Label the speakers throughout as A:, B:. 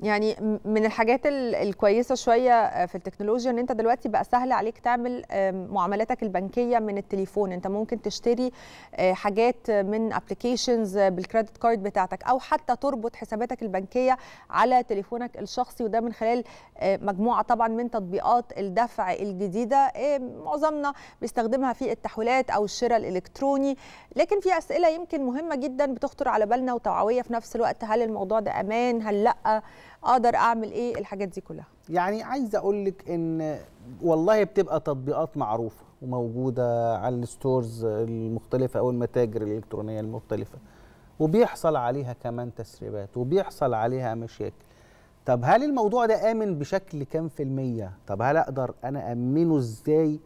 A: يعني من الحاجات الكويسه شويه آه، في التكنولوجيا ان انت دلوقتي بقى سهل عليك تعمل معاملاتك البنكيه من التليفون انت ممكن تشتري آه، حاجات من ابلكيشنز بالكريدت كارد بتاعتك او حتى تربط حساباتك البنكيه على تليفونك الشخصي وده من خلال آه، مجموعه طبعا من تطبيقات الدفع الجديده معظمنا بيستخدمها في التحويلات او الشراء الالكتروني لكن في اسئله يمكن مهمه جدا بتخطر على بالنا وتوعويه في نفس الوقت هل الموضوع ده امان هل لا اقدر اعمل ايه الحاجات دي كلها
B: يعني عايزه اقول لك ان والله بتبقى تطبيقات معروفه وموجوده على الستورز المختلفه او المتاجر الالكترونيه المختلفه وبيحصل عليها كمان تسريبات وبيحصل عليها مشاكل طب هل الموضوع ده امن بشكل كام في الميه طب هل اقدر انا امنه ازاي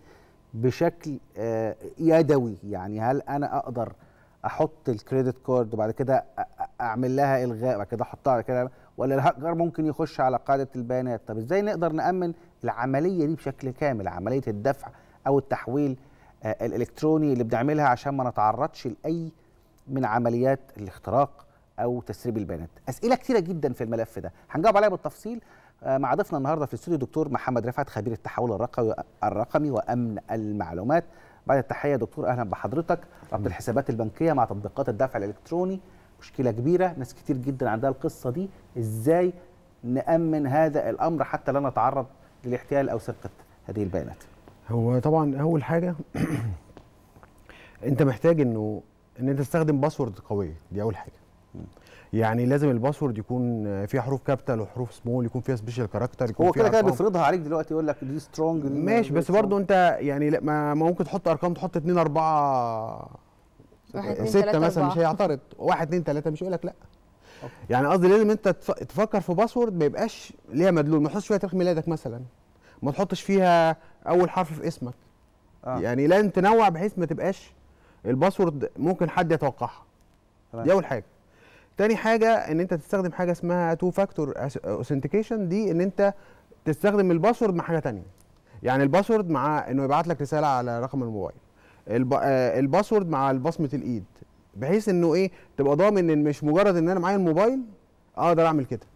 B: بشكل آه، يدوي يعني هل انا اقدر احط الكريدت كارد وبعد كده اعمل لها الغاء بعد كده احطها كده ولا الهاكر ممكن يخش على قاعده البيانات طب ازاي نقدر نامن العمليه دي بشكل كامل عمليه الدفع او التحويل آه، الالكتروني اللي بنعملها عشان ما نتعرضش لاي من عمليات الاختراق او تسريب البيانات اسئله كثيره جدا في الملف ده هنجاوب عليها بالتفصيل آه، مع ضيفنا النهارده في الاستوديو دكتور محمد رفعت خبير التحول الرقمي الرقمي وامن المعلومات بعد التحيه دكتور اهلا بحضرتك ربط الحسابات البنكيه مع تطبيقات الدفع الالكتروني مشكله كبيره ناس كتير جدا عندها القصه دي ازاي نامن هذا الامر حتى لا نتعرض للاحتيال او سرقه هذه البيانات
C: هو طبعا اول حاجه انت محتاج انه ان انت تستخدم باسورد قويه دي اول حاجه يعني لازم الباسورد يكون فيها حروف كابيتال وحروف سمول يكون فيها سبيشال كاركتر يكون هو كده كده بيفرضها
B: عليك دلوقتي يقول لك دي سترونج ماشي بس برضه
C: انت يعني ما ممكن تحط ارقام تحط 2 4 واحد ستة مثلا مش هيعترض واحد اتنين تلاتة مش هيقول لك لا أوكي. يعني قصدي لازم انت تفكر في باسورد ما يبقاش ليها مدلول ما تحطش فيها تاريخ ميلادك مثلا ما تحطش فيها اول حرف في اسمك آه. يعني لازم تنوع بحيث ما تبقاش الباسورد ممكن حد يتوقعها دي اول حاجه تاني حاجه ان انت تستخدم حاجه اسمها تو فاكتور اوثنتيكيشن دي ان انت تستخدم الباسورد مع حاجه تانية يعني الباسورد مع انه يبعت لك رساله على رقم الموبايل آه، الباسورد مع بصمه الايد بحيث انه ايه تبقى ضامن ان مش مجرد ان انا معايا الموبايل اقدر اعمل كده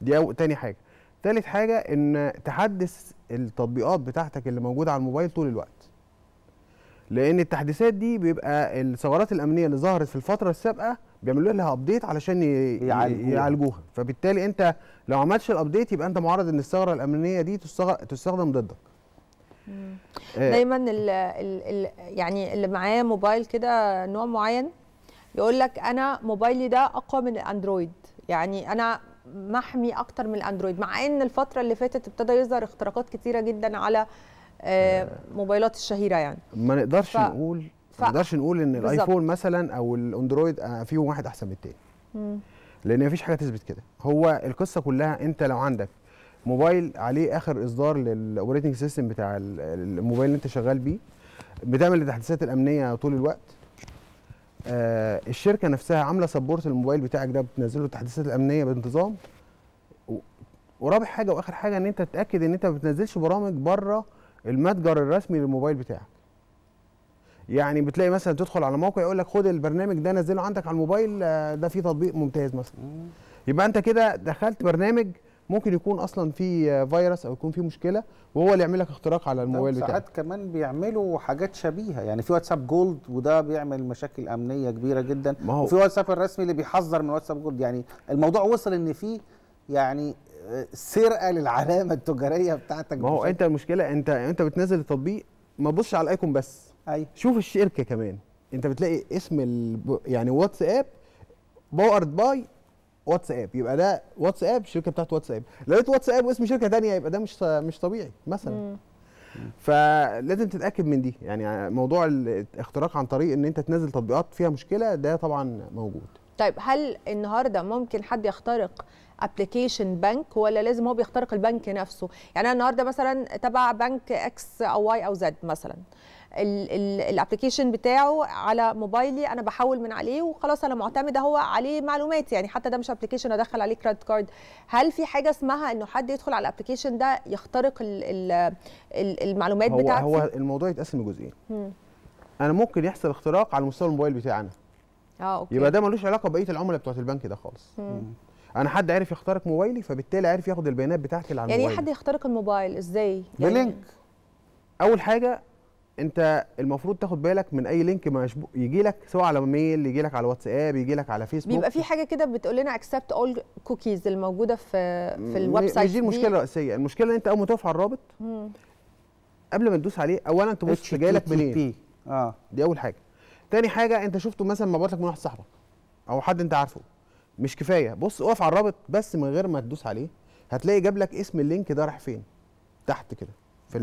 C: دي أو تاني حاجه تالت حاجه ان تحدث التطبيقات بتاعتك اللي موجوده على الموبايل طول الوقت لان التحديثات دي بيبقى الثغرات الامنيه اللي ظهرت في الفتره السابقه بيعملوا لها ابديت علشان يعالجوها فبالتالي انت لو عملتش الابديت يبقى انت معرض ان الثغره الامنيه دي تستخدم ضدك
A: إيه. دايما ال ال يعني اللي معاه موبايل كده نوع معين يقول لك انا موبايلي ده اقوى من الاندرويد يعني انا محمي اكتر من الاندرويد مع ان الفتره اللي فاتت ابتدى يظهر اختراقات كتيره جدا على آه، إيه. موبايلات الشهيره يعني
C: ما نقدرش ف... نقول ف... ما نقدرش نقول ان بالزبط. الايفون مثلا او الاندرويد آه، فيهم واحد احسن من الثاني لان مفيش حاجه تثبت كده هو القصه كلها انت لو عندك موبايل عليه اخر اصدار للاوبريتنج سيستم بتاع الموبايل اللي انت شغال بيه بتعمل التحديثات الامنيه طول الوقت آه الشركه نفسها عامله سبورت الموبايل بتاعك ده بتنزله التحديثات الامنيه بانتظام ورابع حاجه واخر حاجه ان انت تتاكد ان انت ما بتنزلش برامج بره المتجر الرسمي للموبايل بتاعك يعني بتلاقي مثلا تدخل على موقع يقول لك خد البرنامج ده نزله عندك على الموبايل آه، ده فيه تطبيق ممتاز مثلا يبقى انت كده دخلت برنامج ممكن يكون اصلا في فيروس او يكون في مشكله وهو اللي يعمل لك اختراق
B: على الموبايل بتاعك ساعات كمان بيعملوا حاجات شبيهه يعني في واتساب جولد وده بيعمل مشاكل امنيه كبيره جدا ما هو وفي واتساب الرسمي اللي بيحذر من واتساب جولد يعني الموضوع وصل ان في يعني آه، سرقه للعلامه التجاريه بتاعتك ما هو انت المشكله انت
C: انت بتنزل التطبيق ما تبصش على الايكون بس أي. أيوه. شوف الشركه كمان انت بتلاقي اسم يعني واتساب باورد باي واتساب يبقى ده واتساب الشركه بتاعت واتساب لو لقيت واتساب واسم شركه ثانيه يبقى ده مش مش طبيعي مثلا مم. فلازم تتاكد من دي يعني موضوع الاختراق عن طريق ان انت تنزل تطبيقات فيها مشكله ده طبعا موجود
A: طيب هل النهارده ممكن حد يخترق ابلكيشن بنك ولا لازم هو بيخترق البنك نفسه يعني انا النهارده مثلا تبع بنك اكس او واي او زد مثلا الابلكيشن بتاعه على موبايلي انا بحول من عليه وخلاص انا معتمده هو عليه معلوماتي يعني حتى ده مش ابلكيشن ادخل عليه كريدت كارد هل في حاجه اسمها انه حد يدخل على الابلكيشن ده يخترق الـ الـ المعلومات هو بتاعتي هو
C: الموضوع يتقسم لجزئين انا ممكن يحصل اختراق على مستوى الموبايل بتاعنا اه اوكي يبقى ده ملوش علاقه ببقيه العملاء بتوعت البنك ده خالص مم. انا حد عرف يخترق موبايلي فبالتالي عرف ياخد البيانات بتاعتي اللي على يعني إيه الموبايل
A: يعني ايه حد يخترق الموبايل ازاي
C: يعني بلينك اول حاجه انت المفروض تاخد بالك من اي لينك ما يجي لك سواء على ميل يجي لك على واتساب يجي لك على فيسبوك بيبقى في
A: حاجه كده بتقول لنا اكسبت اول كوكيز الموجوده في في الويب سايت دي المشكله
C: الرئيسيه المشكله ان انت اول ما تقف على الرابط قبل ما تدوس عليه اولا تبص جاي لك منين اه دي اول حاجه تاني حاجه انت شفته مثلا مبعوت لك من واحد صاحبك او حد انت عارفه مش كفايه بص اقف على الرابط بس من غير ما تدوس عليه هتلاقي جاب لك اسم اللينك ده راح فين تحت كده في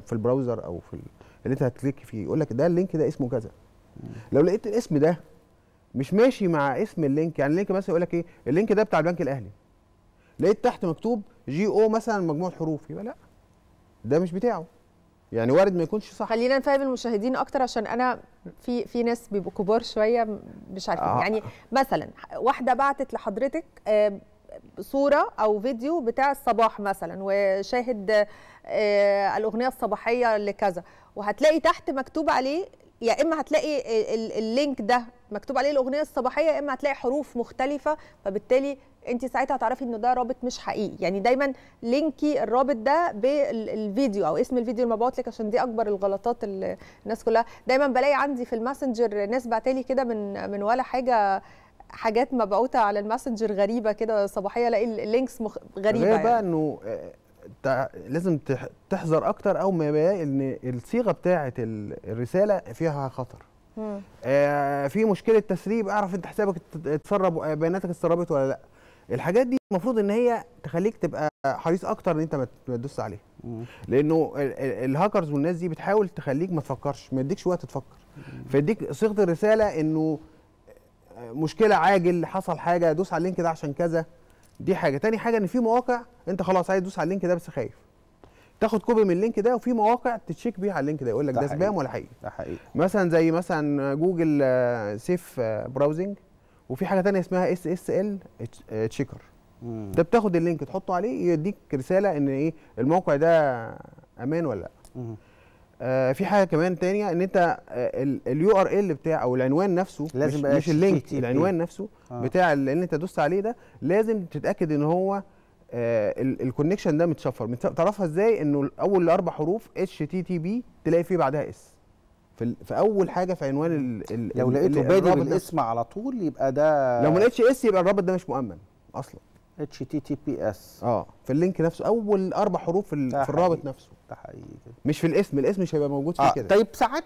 C: في البراوزر او في اللي انت هتكليك فيه يقول لك ده اللينك ده اسمه كذا لو لقيت الاسم ده مش ماشي مع اسم اللينك يعني اللينك مثلا يقول لك ايه اللينك ده بتاع البنك الاهلي لقيت تحت مكتوب جي او مثلا مجموع حروف يبقى لا ده مش بتاعه يعني وارد ما يكونش
A: صح خلينا نفهم المشاهدين اكتر عشان انا في في ناس بيبقوا كبار شويه مش عارفين آه. يعني مثلا واحده بعتت لحضرتك آه، صوره او فيديو بتاع الصباح مثلا وشاهد آه، الاغنيه الصباحيه لكذا وهتلاقي تحت مكتوب عليه يا اما هتلاقي اللينك ده مكتوب عليه الاغنيه الصباحيه يا اما هتلاقي حروف مختلفه فبالتالي انت ساعتها هتعرفي ان ده رابط مش حقيقي يعني دايما لينكي الرابط ده بالفيديو او اسم الفيديو اللي مبعوت لك عشان دي اكبر الغلطات اللي الناس كلها دايما بلاقي عندي في الماسنجر ناس بعتلي كده من من ولا حاجه حاجات مبعوته على الماسنجر غريبه كده صباحيه الاقي اللينكس مخ... غريبه غريبه يعني.
C: انه آه، لازم تحذر اكتر او ما يلاقي ان الصيغه بتاعه الرساله فيها خطر آه في مشكله تسريب اعرف انت حسابك اتسرب آه، بياناتك اتسربت ولا لا الحاجات دي المفروض ان هي تخليك تبقى حريص اكتر ان انت ما تدوس عليها لانه الهاكرز والناس دي بتحاول تخليك ما تفكرش ما يديكش وقت تفكر فيديك صيغه الرساله انه مشكله عاجل حصل حاجه دوس على اللينك ده عشان كذا دي حاجه تاني حاجه ان في مواقع انت خلاص عايز تدوس على اللينك ده بس خايف تاخد كوبي من اللينك ده وفي مواقع تتشيك بيها على اللينك ده يقول لك ده, ده سبام ولا حقيقي ده حقيقي مثلا زي مثلا جوجل سيف براوزنج وفي حاجه ثانيه اسمها اس اس ال تشيكر ده بتاخد اللينك تحطه عليه يديك رساله ان ايه الموقع ده امان ولا لا آه في حاجه كمان تانية ان انت اليو آه، ار ال بتاع او العنوان نفسه لازم مش, مش اللينك العنوان نفسه آه. بتاع اللي انت دوست عليه ده لازم تتاكد ان هو آه الكونكشن ده متشفر تعرفها ازاي انه اول اربع حروف اتش تي تي بي تلاقي فيه بعدها اس في, في اول حاجه في عنوان ال ال لو لقيته بادي بالاسم
B: على طول يبقى ده لو ما لقيتش
C: اس يبقى الرابط ده مش مؤمن اصلا اتش تي تي بي اس اه في اللينك نفسه اول اربع حروف في, في الرابط
B: نفسه ده حقيقي مش في الاسم الاسم مش هيبقى موجود فيه آه. كده طيب ساعات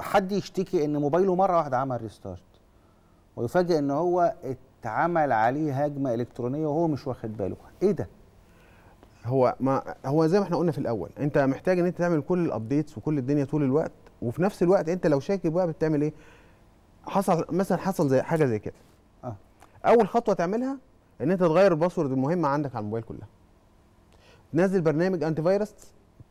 B: حد يشتكي ان موبايله مره واحده عمل ريستارت ويفاجئ ان هو اتعمل عليه هجمه الكترونيه وهو مش واخد باله ايه ده هو ما هو زي ما احنا قلنا في الاول انت محتاج
C: ان انت تعمل كل الابديتس وكل الدنيا طول الوقت وفي نفس الوقت انت لو شاكك بقى بتعمل ايه حصل مثلا حصل زي حاجه زي كده آه. اول خطوه تعملها ان انت تغير الباسورد المهمه عندك على الموبايل كلها تنزل برنامج انتي فيروس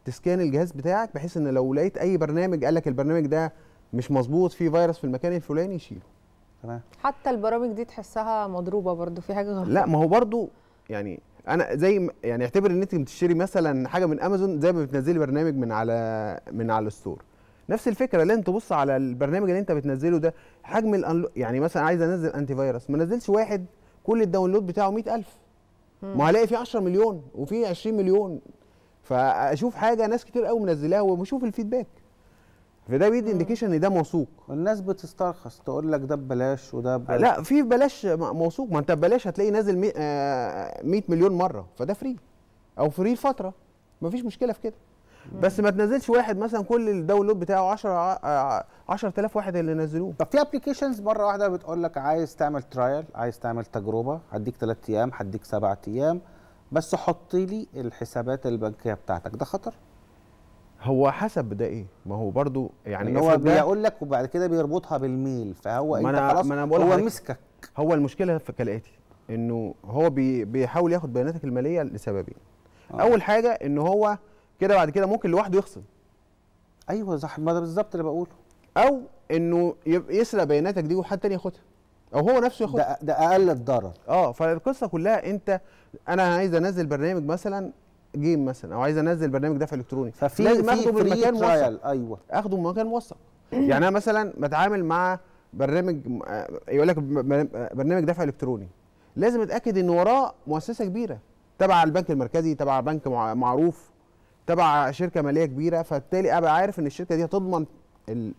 C: تسكان الجهاز بتاعك بحيث ان لو لقيت اي برنامج قال لك البرنامج ده مش مظبوط فيه فيروس في المكان الفلاني يشيله تمام
A: حتى البرامج دي تحسها مضروبه برضو في حاجه غلط لا ما
C: هو برضو يعني انا زي يعني اعتبر ان انت بتشتري مثلا حاجه من امازون زي ما بتنزلي برنامج من على من على الستور نفس الفكره لازم تبص على البرنامج اللي انت بتنزله ده حجم الانلو... يعني مثلا عايز انزل انتي فيروس ما نزلش واحد كل الداونلود بتاعه 100000 ما هلاقي فيه 10 مليون وفيه 20 مليون فاشوف حاجه ناس كتير قوي منزلاها وبشوف الفيدباك فده بيدي انديكيشن ان ده موثوق الناس بتسترخص
B: تقول لك ده ببلاش وده
C: ببلاش لا في ببلاش موثوق ما انت ببلاش هتلاقي نازل 100 آه، مليون مره فده فري او فري فتره فيش مشكله في كده
B: بس ما تنزلش واحد مثلا كل الداونلود بتاعه 10 10000 آه، آه، واحد اللي نزلوه طب في ابلكيشنز مره واحده بتقول لك عايز تعمل ترايل عايز تعمل تجربه هديك 3 ايام هديك 7 ايام بس حط لي الحسابات البنكيه بتاعتك ده خطر هو حسب ده ايه ما هو برضو يعني هو بيقول لك وبعد كده بيربطها بالميل فهو انت خلاص ما أنا بقول هو مسكك
C: هو المشكله في كالاتي انه هو بيحاول ياخد بياناتك الماليه لسببين آه. اول حاجه ان هو كده بعد كده ممكن لوحده يخصم ايوه صح ما ده بالظبط اللي بقوله او انه يسرق بياناتك دي وحد تاني ياخدها او هو نفسه ياخدها ده, ده اقل الضرر اه فالقصه كلها انت انا عايز انزل برنامج مثلا جيم مثلا او عايز انزل برنامج دفع الكتروني ففي لازم اخده من مكان موثق ايوه اخده من مكان موثق يعني انا مثلا بتعامل مع برنامج آه، يقول لك برنامج دفع الكتروني لازم اتاكد ان وراه مؤسسه كبيره تبع البنك المركزي تبع بنك معروف تبع شركه ماليه كبيره فبالتالي ابقى عارف ان الشركه دي هتضمن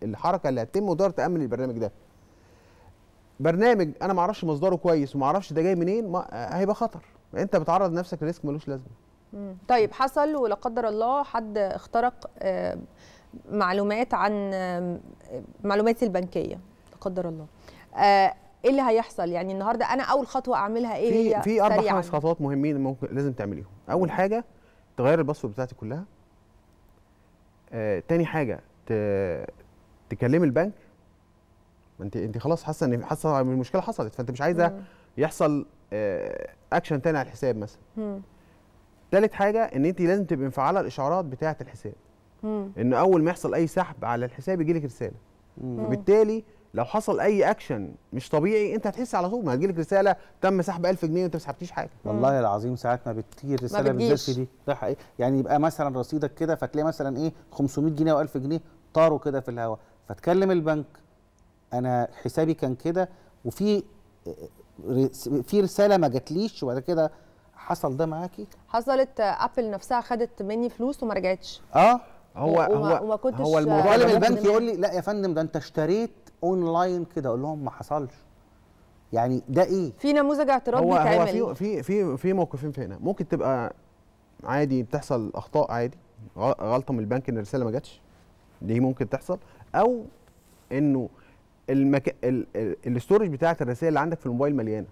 C: الحركه اللي هتتم وتقدر تامن البرنامج ده برنامج انا ما اعرفش مصدره كويس وما اعرفش ده جاي منين ما هيبقى خطر انت بتعرض نفسك لريسك ملوش لازمه
A: طيب حصل ولا قدر الله حد اخترق آه، معلومات عن آه، معلوماتي البنكيه لا قدر الله آه، ايه اللي هيحصل يعني النهارده انا اول خطوه اعملها ايه في هي في اربع خمس
C: خطوات مهمين ممكن لازم تعمليهم اول حاجه تغير الباسورد بتاعتي كلها آه تاني حاجه تكلمي البنك ما انت انت خلاص حاسه ان حاسه ان المشكله حصلت فانت مش عايزه يحصل آه اكشن تاني على الحساب مثلا تالت حاجه ان انت لازم تبقي مفعله الاشعارات بتاعه الحساب مم. ان اول ما يحصل اي سحب على الحساب يجي لك رساله وبالتالي لو حصل
B: اي اكشن مش طبيعي انت هتحس على طول ما هتجيلك رساله تم سحب 1000 جنيه وانت ما سحبتيش حاجه والله العظيم ساعات ما بتطير رساله بالذات دي ده ايه يعني يبقى مثلا رصيدك كده فتلاقي مثلا ايه 500 جنيه و1000 جنيه طاروا كده في الهواء فتكلم البنك انا حسابي كان كده وفي آه، في رساله ما جاتليش وبعد كده حصل ده معاكي
A: حصلت ابل آه، نفسها خدت مني فلوس وما رجعتش
B: اه هو هو هو وما كنتش هو الموضوع لما البنك يقول لي لا يا فندم ده انت اشتريت اونلاين كده اقول لهم ما حصلش يعني ده ايه
A: في نموذج اعتراض بيتعمل هو
B: في
C: في في موقفين في هنا ممكن تبقى عادي بتحصل اخطاء عادي غلطه من البنك ان الرساله ما جاتش دي ممكن تحصل او انه المك... ال... ال... الستورج بتاعت الرسائل اللي عندك في الموبايل مليانه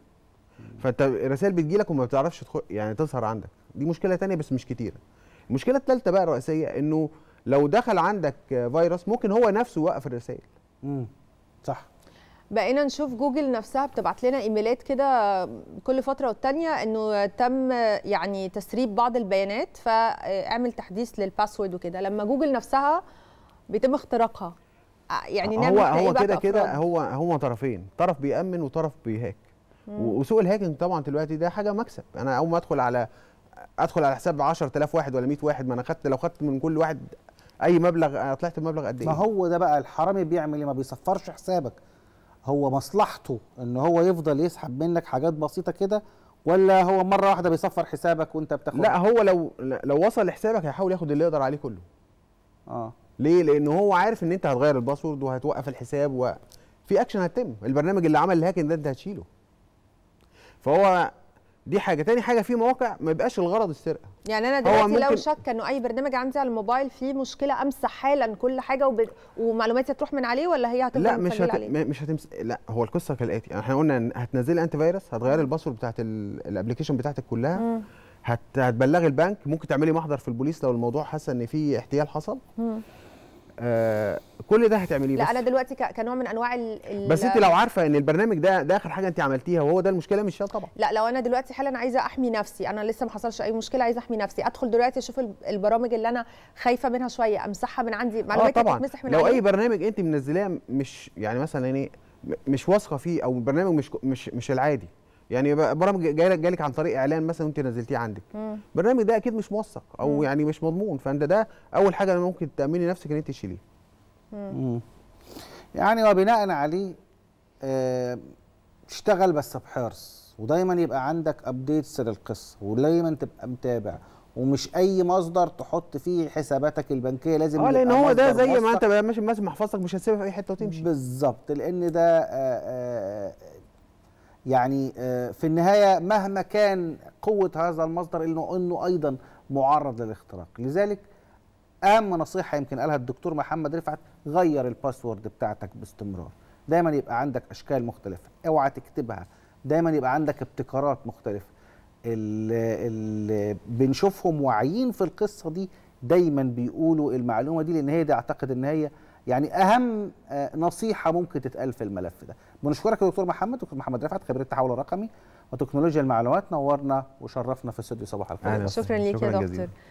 C: فانت الرسائل بتجي لك وما بتعرفش تخ... يعني تظهر عندك دي مشكله تانية بس مش كتيره المشكله الثالثه بقى الرئيسيه انه لو دخل عندك فيروس ممكن هو نفسه يوقف الرسائل امم صح
A: بقينا نشوف جوجل نفسها بتبعت لنا ايميلات كده كل فتره والتانيه انه تم يعني تسريب بعض البيانات فاعمل تحديث للباسورد وكده لما جوجل نفسها بيتم اختراقها يعني هو هو كده كده
C: هو هما طرفين طرف بيامن وطرف بيهاك وسوق الهاكينج طبعا دلوقتي ده حاجه مكسب انا اول ما ادخل على ادخل على حساب 10000 واحد ولا 100 واحد ما انا خدت لو خدت من كل واحد
B: اي مبلغ انا طلعت بمبلغ قد ايه ما هو ده بقى الحرامي بيعمل ايه ما بيصفرش حسابك هو مصلحته ان هو يفضل يسحب منك حاجات بسيطه كده ولا هو مره واحده بيصفر حسابك وانت بتاخد لا هو لو لو وصل لحسابك هيحاول ياخد اللي يقدر عليه كله
C: اه ليه لان هو عارف ان انت هتغير الباسورد وهتوقف الحساب وفي اكشن هتتم البرنامج اللي عمل الهاكينج ده انت هتشيله فهو دي حاجه تاني حاجه في مواقع ما بيبقاش الغرض السرقه
A: يعني انا دلوقتي لو شك انه اي برنامج عندي على الموبايل فيه مشكله امسح حالا كل حاجه وب... ومعلوماتي هتروح من عليه ولا هي هتفضل لا مش هت... عليه؟
C: مش هتمس لا هو القصه كالاتي يعني احنا قلنا هتنزلي انتي فيروس هتغيري الباسورد بتاعت الابلكيشن بتاعتك كلها م. هت... هتبلغي البنك ممكن تعملي محضر في البوليس لو الموضوع حاسه ان في احتيال حصل م. آه كل ده هتعمليه لا انا
A: دلوقتي كنوع من انواع ال بس انت لو عارفه
C: ان البرنامج ده ده اخر حاجه انت عملتيها وهو ده المشكله مش طبعا
A: لا لو انا دلوقتي حالا عايزه احمي نفسي انا لسه ما حصلش اي مشكله عايزه احمي نفسي ادخل دلوقتي اشوف البرامج اللي انا خايفه منها شويه امسحها من عندي معلومات آه طبعا تتمسح من لو اي
C: برنامج انت منزلاه مش يعني مثلا يعني مش واثقه فيه او برنامج مش مش مش العادي يعني برامج جاي لك جالك عن طريق اعلان مثلا وانت نزلتيه عندك البرنامج ده اكيد مش موثق او مم. يعني مش مضمون فانت ده اول حاجه
B: ممكن تامني نفسك ان انت تشيليه يعني وبناء عليه اشتغل آه، تشتغل بس بحرص ودايما يبقى عندك ابديتس للقصه ودايما تبقى متابع ومش اي مصدر تحط فيه حساباتك البنكيه لازم اه لان هو ده زي ما انت ماشي ماسك محفظتك مش هتسيبها في اي حته وتمشي بالظبط لان ده آآ آه، آآ آه، يعني آه، في النهايه مهما كان قوه هذا المصدر انه انه ايضا معرض للاختراق لذلك اهم نصيحه يمكن قالها الدكتور محمد رفعت غير الباسورد بتاعتك باستمرار دايما يبقى عندك اشكال مختلفه اوعى تكتبها دايما يبقى عندك ابتكارات مختلفه اللي بنشوفهم واعيين في القصه دي دايما بيقولوا المعلومه دي لان هي دي اعتقد ان هي يعني اهم آه، نصيحه ممكن تتقال في الملف ده بنشكرك يا دكتور محمد دكتور محمد رفعت خبير التحول الرقمي وتكنولوجيا المعلومات نورنا وشرفنا في استوديو صباح الخير شكرا ليك يا دكتور